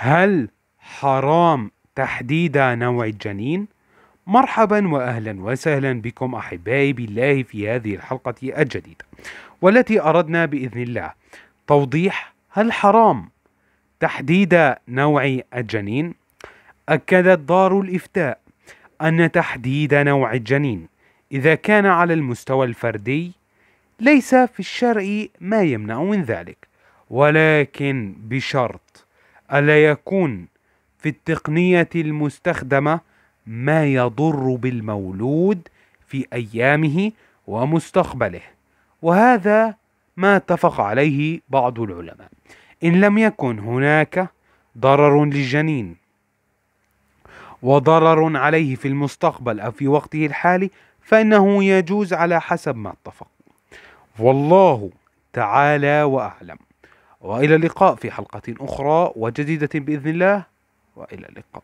هل حرام تحديد نوع الجنين؟ مرحبا واهلا وسهلا بكم احبائي بالله في هذه الحلقه الجديده والتي اردنا باذن الله توضيح هل حرام تحديد نوع الجنين؟ اكدت دار الافتاء ان تحديد نوع الجنين اذا كان على المستوى الفردي ليس في الشرع ما يمنع من ذلك ولكن بشرط ألا يكون في التقنية المستخدمة ما يضر بالمولود في أيامه ومستقبله وهذا ما اتفق عليه بعض العلماء إن لم يكن هناك ضرر للجنين وضرر عليه في المستقبل أو في وقته الحالي فإنه يجوز على حسب ما اتفق والله تعالى وأعلم والى اللقاء في حلقة أخرى وجديدة بإذن الله والى اللقاء